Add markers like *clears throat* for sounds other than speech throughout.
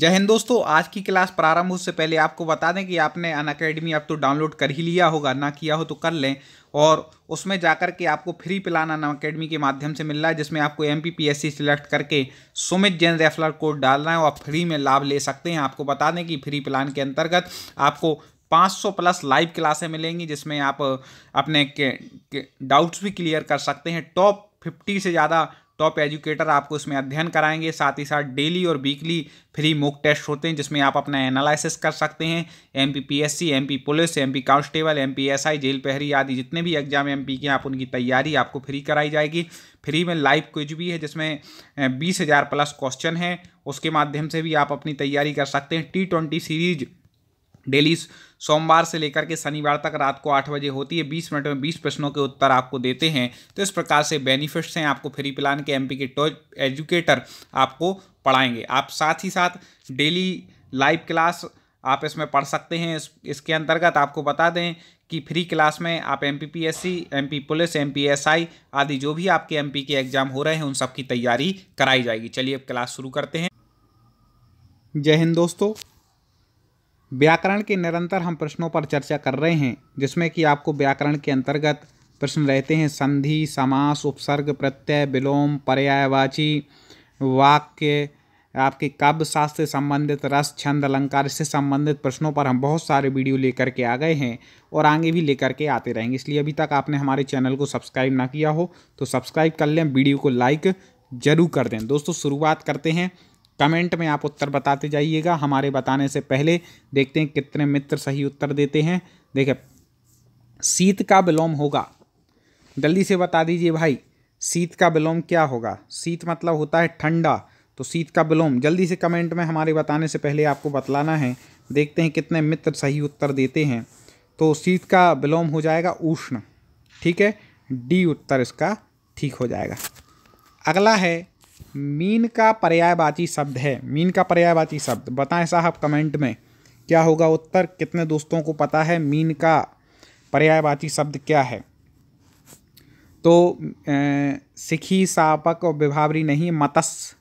जय हिंद दोस्तों आज की क्लास प्रारंभ उससे पहले आपको बता दें कि आपने अन अकेडमी अब तो डाउनलोड कर ही लिया होगा ना किया हो तो कर लें और उसमें जाकर के आपको फ्री प्लान अन अकेडमी के माध्यम से मिल रहा है जिसमें आपको M P P S C select करके सुमित जैन रेफलर कोड डालना है और आप फ्री में लाभ ले सकते हैं आपको बता दें कि फ्री प्लान के अंतर्गत आपको 500 प्लस लाइव क्लासें मिलेंगी जिसमें आप अपने के, के डाउट्स भी क्लियर कर सकते हैं टॉप 50 से ज़्यादा टॉप एजुकेटर आपको इसमें अध्ययन कराएंगे साथ ही साथ डेली और वीकली फ्री मॉक टेस्ट होते हैं जिसमें आप अपना एनालिसिस कर सकते हैं M P P S C M P police M P constable M P S I जेल प्रहरी आदि जितने भी एग्जाम एम पी के आप उनकी तैयारी आपको फ्री कराई जाएगी फ्री में लाइव क्विज भी है जिसमें बीस हज़ार प्लस क्वेश्चन है उसके माध्यम से भी आप अपनी तैयारी कर सकते हैं टी ट्वेंटी सीरीज़ डेली सोमवार से लेकर के शनिवार तक रात को आठ बजे होती है बीस मिनट में बीस प्रश्नों के उत्तर आपको देते हैं तो इस प्रकार से बेनिफिट्स हैं आपको फ्री प्लान के एमपी के एजुकेटर आपको पढ़ाएंगे आप साथ ही साथ डेली लाइव क्लास आप इसमें पढ़ सकते हैं इस, इसके अंतर्गत आपको बता दें कि फ्री क्लास में आप M P P S C M P police M P S I आदि जो भी आपके एम पी के एग्ज़ाम हो रहे हैं उन सबकी तैयारी कराई जाएगी चलिए अब क्लास शुरू करते हैं जय हिंद दोस्तों व्याकरण के निरंतर हम प्रश्नों पर चर्चा कर रहे हैं जिसमें कि आपको व्याकरण के अंतर्गत प्रश्न रहते हैं संधि समास उपसर्ग प्रत्यय विलोम पर्यायवाची वाक्य आपके काव्य शास्त्र से संबंधित रस छंद अलंकार से संबंधित प्रश्नों पर हम बहुत सारे वीडियो लेकर के आ गए हैं और आगे भी लेकर के आते रहेंगे इसलिए अभी तक आपने हमारे चैनल को सब्सक्राइब ना किया हो तो सब्सक्राइब कर लें वीडियो को लाइक ज़रूर कर दें दोस्तों शुरुआत करते हैं कमेंट में आप उत्तर बताते जाइएगा हमारे बताने से पहले देखते हैं कितने मित्र सही उत्तर देते हैं देखें शीत का विलोम होगा जल्दी से बता दीजिए भाई शीत का विलोम क्या होगा शीत मतलब होता है ठंडा तो शीत का विलोम जल्दी से कमेंट में हमारे बताने से पहले आपको बतलाना है देखते हैं कितने मित्र सही उत्तर देते हैं तो शीत का विलोम हो जाएगा उष्ण ठीक है डी उत्तर इसका ठीक हो जाएगा अगला है मीन का पर्यायवाची शब्द है मीन का पर्यायवाची शब्द बताएं साहब कमेंट में क्या होगा उत्तर कितने दोस्तों को पता है मीन का पर्यायवाची शब्द क्या है तो सिखी सापक और विभावरी नहीं मत्स्य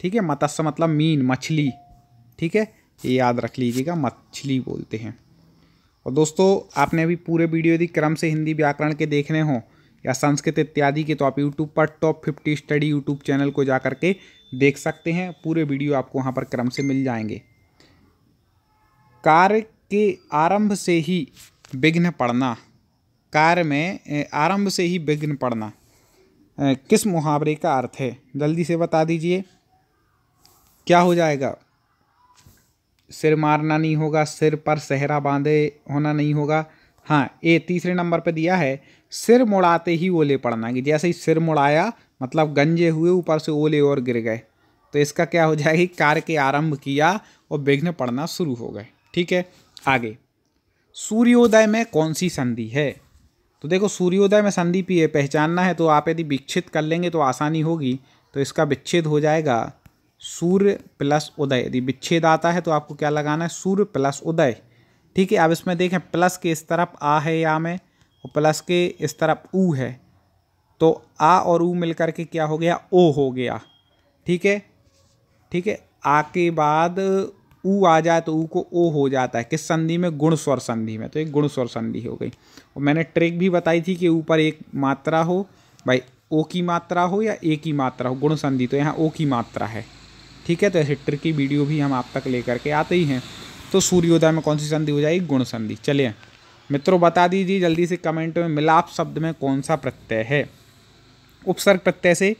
ठीक है मत्स्य मतलब मीन मछली ठीक है ये याद रख लीजिएगा मछली बोलते हैं और दोस्तों आपने अभी पूरे वीडियो यदि क्रम से हिंदी व्याकरण के देखने हों या संस्कृत इत्यादि के तो आप यूट्यूब पर top fifty study YouTube channel को जा करके देख सकते हैं पूरे वीडियो आपको वहाँ पर क्रम से मिल जाएंगे कार्य के आरंभ से ही विघ्न पड़ना कार्य में आरंभ से ही विघ्न पड़ना किस मुहावरे का अर्थ है जल्दी से बता दीजिए क्या हो जाएगा सिर मारना नहीं होगा सिर पर सहरा बांधे होना नहीं होगा हाँ ये तीसरे नंबर पर दिया है सिर मुड़ाते ही ओले पड़ना कि जैसे ही सिर मुड़ाया मतलब गंजे हुए ऊपर से ओले और गिर गए तो इसका क्या हो जाएगी कार्य के आरंभ किया और विघ्न पड़ना शुरू हो गए ठीक है आगे सूर्योदय में कौन सी संधि है तो देखो सूर्योदय में संधि पी है पहचानना है तो आप यदि विक्षित कर लेंगे तो आसानी होगी तो इसका विच्छेद हो जाएगा सूर्य प्लस उदय यदि विच्छेद आता है तो आपको क्या लगाना है सूर्य प्लस उदय ठीक है अब इसमें देखें प्लस के इस तरफ आ है या में और प्लस के इस तरफ ऊ है तो आ और ऊ मिलकर के क्या हो गया ओ हो गया ठीक है ठीक है आ के बाद ऊ आ जाए तो ऊ को ओ हो जाता है किस संधि में गुण स्वर संधि में तो एक गुण स्वर संधि हो गई और मैंने ट्रिक भी बताई थी कि ऊपर एक मात्रा हो भाई ओ की मात्रा हो या ए की मात्रा हो गुण संधि तो यहाँ ओ की मात्रा है ठीक है तो ऐसे ट्रिक की वीडियो भी हम आप तक लेकर के आते ही हैं तो सूर्योदय में कौन सी संधि हो जाएगी गुण संधि चलिए मित्रों बता दीजिए जल्दी से कमेंट में मिलाप शब्द में कौन सा प्रत्यय है उपसर्ग प्रत्यय से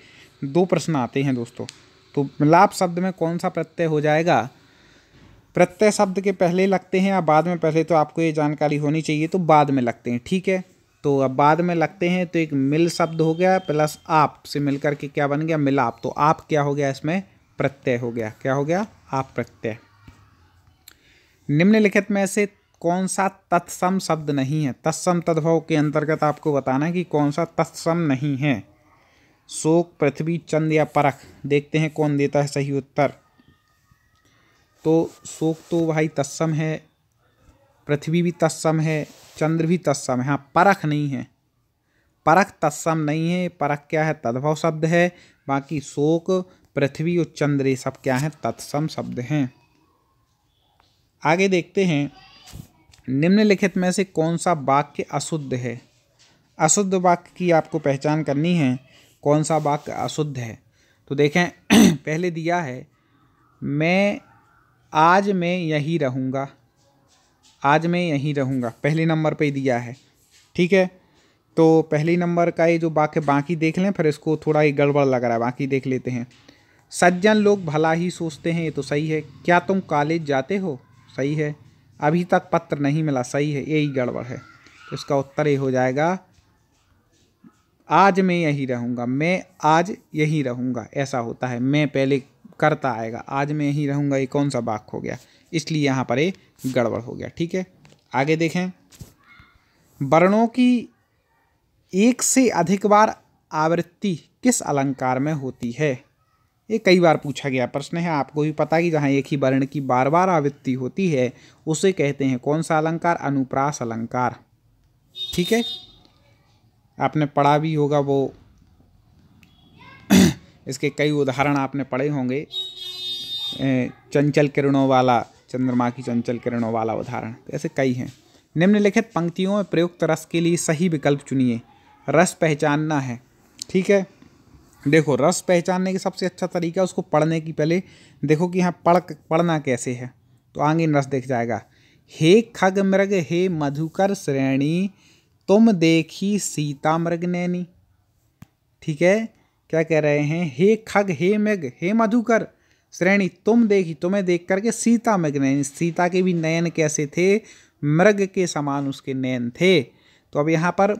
दो प्रश्न आते हैं दोस्तों तो मिलाप शब्द में कौन सा प्रत्यय हो जाएगा प्रत्यय शब्द के पहले लगते हैं या बाद में पहले तो आपको ये जानकारी होनी चाहिए तो बाद में लगते हैं ठीक है तो अब बाद में लगते हैं तो एक मिल शब्द हो गया प्लस आप से मिलकर के क्या बन गया मिलाप तो आप क्या हो गया इसमें प्रत्यय हो गया क्या हो गया आप प्रत्यय निम्नलिखित में से कौन सा तत्सम शब्द नहीं है तत्सम तद्भव के अंतर्गत आपको बताना है कि कौन सा तत्सम नहीं है शोक पृथ्वी चंद या परख देखते हैं कौन देता है सही उत्तर तो शोक तो भाई तत्सम है पृथ्वी भी तत्सम है चंद्र भी तत्सम है हाँ परख नहीं है परख तत्सम नहीं है परख क्या है तद्भव शब्द है बाकी शोक पृथ्वी और चंद्र ये सब क्या है तत्सम शब्द हैं आगे देखते हैं निम्नलिखित में से कौन सा वाक्य अशुद्ध है अशुद्ध वाक्य की आपको पहचान करनी है कौन सा वाक्य अशुद्ध है तो देखें *clears throat* पहले दिया है मैं आज मैं यहीं रहूँगा आज मैं यहीं रहूँगा पहले नंबर पे दिया है ठीक है तो पहले नंबर का ये जो वाक्य बाकी देख लें फिर इसको थोड़ा ही गड़बड़ लग रहा है बाकी देख लेते हैं सज्जन लोग भला ही सोचते हैं ये तो सही है क्या तुम कॉलेज जाते हो सही है अभी तक पत्र नहीं मिला सही है यही गड़बड़ है तो इसका उत्तर ये हो जाएगा आज मैं यही रहूँगा मैं आज यही रहूँगा ऐसा होता है मैं पहले करता आएगा आज मैं यही रहूँगा ये कौन सा बाक हो गया इसलिए यहाँ पर ये गड़बड़ हो गया ठीक है आगे देखें वर्णों की एक से अधिक बार आवृत्ति किस अलंकार में होती है ये कई बार पूछा गया प्रश्न है आपको भी पता कि जहाँ एक ही वर्ण की बार बार आवृत्ति होती है उसे कहते हैं कौन सा अलंकार अनुप्रास अलंकार ठीक है आपने पढ़ा भी होगा वो इसके कई उदाहरण आपने पढ़े होंगे चंचल किरणों वाला चंद्रमा की चंचल किरणों वाला उदाहरण ऐसे कई हैं निम्नलिखित पंक्तियों में प्रयुक्त रस के लिए सही विकल्प चुनिए रस पहचानना है ठीक है देखो रस पहचानने के सबसे अच्छा तरीका उसको पढ़ने की पहले देखो कि यहाँ पढ़ पढ़ना कैसे है तो आगे रस देख जाएगा हे खग मृग हे मधुकर श्रेणी तुम देखी सीता मृग नैनी ठीक है क्या कह रहे हैं हे खग हे मृग हे मधुकर श्रेणी तुम देखी तुम्हें देख करके सीता मृग नैनी सीता के भी नयन कैसे थे मृग के समान उसके नयन थे तो अब यहाँ पर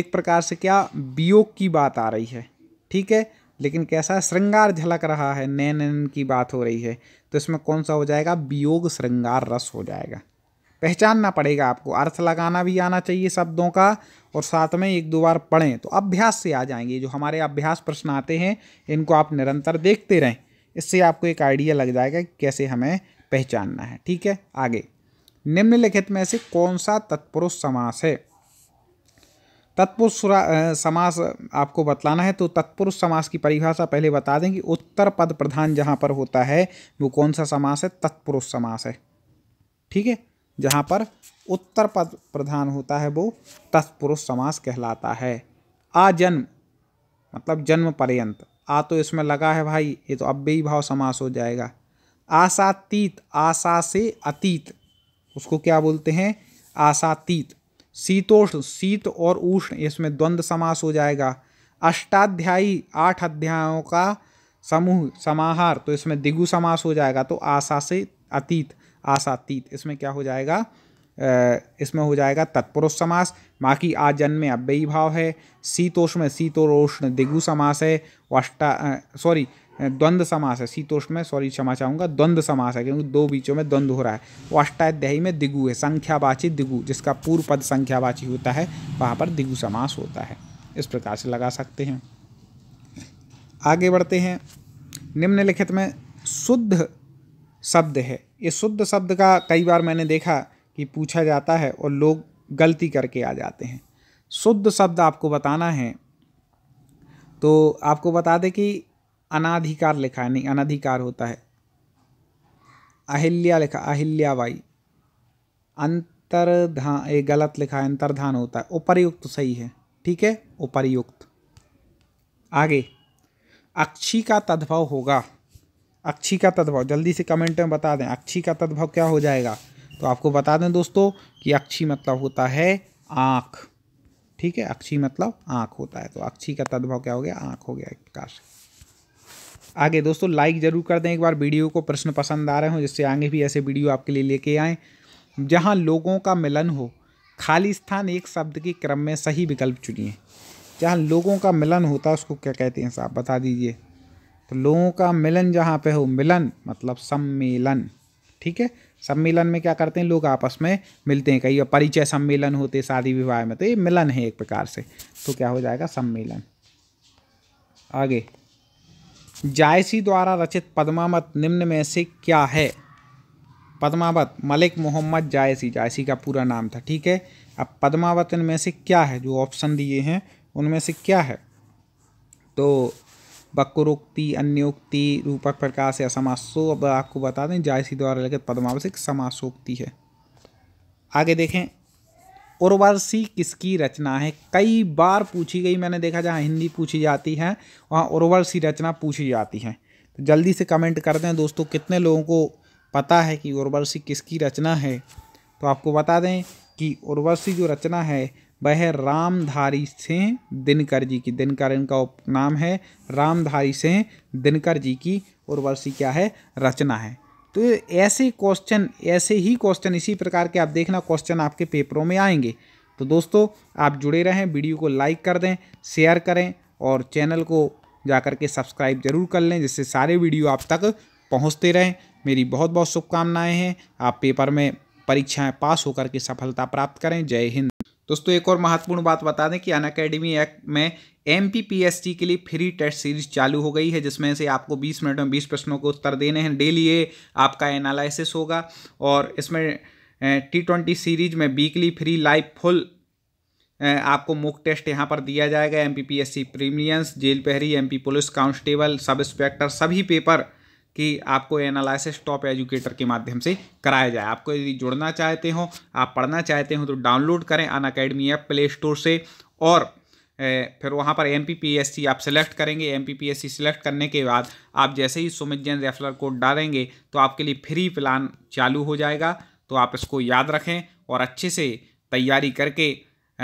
एक प्रकार से क्या वियोग की बात आ रही है ठीक है लेकिन कैसा श्रृंगार झलक रहा है नैन नैन की बात हो रही है तो इसमें कौन सा हो जाएगा वियोग श्रृंगार रस हो जाएगा पहचानना पड़ेगा आपको अर्थ लगाना भी आना चाहिए शब्दों का और साथ में एक दो बार पढ़ें तो अभ्यास से आ जाएंगे जो हमारे अभ्यास प्रश्न आते हैं इनको आप निरंतर देखते रहें इससे आपको एक आइडिया लग जाएगा कि कैसे हमें पहचानना है ठीक है आगे निम्नलिखित में से कौन सा तत्पुरुष समास है तत्पुरुष समास आपको बतलाना है तो तत्पुरुष समास की परिभाषा पहले बता दें कि उत्तर पद प्रधान जहाँ पर होता है वो कौन सा समास है तत्पुरुष समास है ठीक है जहाँ पर उत्तर पद प्रधान होता है वो तत्पुरुष समास कहलाता है आ जन्म मतलब जन्म पर्यंत आ तो इसमें लगा है भाई ये तो अब भाव समास हो जाएगा आशातीत आशा से अतीत उसको क्या बोलते हैं आशातीत शीतोष्ण शीत और उष्ण इसमें द्वंद्व समास हो जाएगा अष्टाध्यायी आठ अध्यायों का समूह समाहार तो इसमें दिगु समास हो जाएगा तो आशा से अतीत आशातीत इसमें क्या हो जाएगा इसमें हो जाएगा तत्पुरुष समास बाकी आजन्म में अव्ययी भाव है शीतोष्ण में शीतोष्ण दिगु समास है अष्टा सॉरी द्वंद्व समास है शीतोष्ण में सॉरी क्षमा चाहूँगा द्वंद समास है क्योंकि दो बीचों में द्वंद्व हो रहा है वो अष्टाध्यायी में दिगु है संख्यावाची दिगु जिसका पूर्व पद संख्यावाची होता है वहाँ पर दिगु समास होता है इस प्रकार से लगा सकते हैं आगे बढ़ते हैं निम्नलिखित में शुद्ध शब्द है ये शुद्ध शब्द का कई बार मैंने देखा कि पूछा जाता है और लोग गलती करके आ जाते हैं शुद्ध शब्द आपको बताना है तो आपको बता दें कि अनाधिकार लिखा है नहीं अनाधिकार होता है अहिल्या लिखा अहिल्याबाई अंतर्धान ये गलत लिखा है अंतर्धान होता है उपरयुक्त सही है ठीक है उपरयुक्त आगे अक्षी का तद्भव होगा अक्षी का तद्भव जल्दी से कमेंट में बता दें अक्षी का तद्भव क्या हो जाएगा तो आपको बता दें दोस्तों कि अक्षी मतलब होता है आँख ठीक है अक्षी मतलब आँख होता है तो अक्षी का तद्भव क्या हो गया आँख हो गया एक प्रकार से आगे दोस्तों लाइक ज़रूर कर दें एक बार वीडियो को प्रश्न पसंद आ रहे हो जिससे आगे भी ऐसे वीडियो आपके लिए लेके आएँ जहाँ लोगों का मिलन हो खाली स्थान एक शब्द के क्रम में सही विकल्प चुनिए जहाँ लोगों का मिलन होता है उसको क्या कहते हैं साहब बता दीजिए तो लोगों का मिलन जहाँ पे हो मिलन मतलब सम्मेलन ठीक है सम्मेलन में क्या करते हैं लोग आपस में मिलते हैं कई परिचय सम्मेलन होते शादी विवाह में तो ये मिलन है एक प्रकार से तो क्या हो जाएगा सम्मेलन आगे जायसी द्वारा रचित पद्मावत निम्न में से क्या है पद्मावत मलिक मोहम्मद जायसी जायसी का पूरा नाम था ठीक है अब पद्मावत में से क्या है जो ऑप्शन दिए हैं उनमें से क्या है तो बकरोक्ति अन्योक्ति रूपक प्रकाश या समासो अब आपको बता दें जायसी द्वारा लिखित पद्मावत एक समासोक्ति है आगे देखें उर्वशी किसकी रचना है कई बार पूछी गई मैंने देखा जहाँ हिंदी पूछी जाती है वहाँ उर्वशी रचना पूछी जाती है तो जल्दी से कमेंट कर दें दोस्तों कितने लोगों को पता है कि उर्वशी किसकी रचना है तो आपको बता दें कि उर्वशी जो रचना है वह रामधारी सिंह दिनकर जी की दिनकर इनका नाम है रामधारी सिंह दिनकर जी की उर्वशी क्या है रचना है तो ऐसे क्वेश्चन ऐसे ही क्वेश्चन इसी प्रकार के आप देखना क्वेश्चन आपके पेपरों में आएंगे तो दोस्तों आप जुड़े रहें वीडियो को लाइक कर दें शेयर करें और चैनल को जा कर के सब्सक्राइब जरूर कर लें जिससे सारे वीडियो आप तक पहुँचते रहें मेरी बहुत बहुत शुभकामनाएँ हैं आप पेपर में परीक्षाएँ पास होकर के सफलता प्राप्त करें जय हिंद दोस्तों एक और महत्वपूर्ण बात बता दें कि अन अकेडमी एक्ट में एम के लिए फ्री टेस्ट सीरीज चालू हो गई है जिसमें से आपको 20 मिनट में 20 प्रश्नों के उत्तर देने हैं डेली ये आपका एनालिसिस होगा और इसमें टी ट्वेंटी सीरीज में वीकली फ्री लाइव फुल आपको मुक टेस्ट यहाँ पर दिया जाएगा M P P S C prelims जेल पहरी M P police constable sub inspector सभी पेपर कि आपको एनालिसिस टॉप एजुकेटर के माध्यम से कराया जाए आपको यदि जुड़ना चाहते हो आप पढ़ना चाहते हो तो डाउनलोड करें Unacademy app Play Store से और फिर वहाँ पर एम आप सेलेक्ट करेंगे एम सिलेक्ट करने के बाद आप जैसे ही सुमित जैन रेफरल कोड डालेंगे तो आपके लिए फ्री प्लान चालू हो जाएगा तो आप इसको याद रखें और अच्छे से तैयारी करके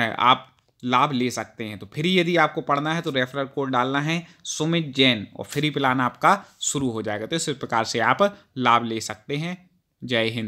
आप लाभ ले सकते हैं तो फ्री यदि आपको पढ़ना है तो रेफरल कोड डालना है सुमित जैन और फ्री प्लान आपका शुरू हो जाएगा तो इस प्रकार से आप लाभ ले सकते हैं जय हिंद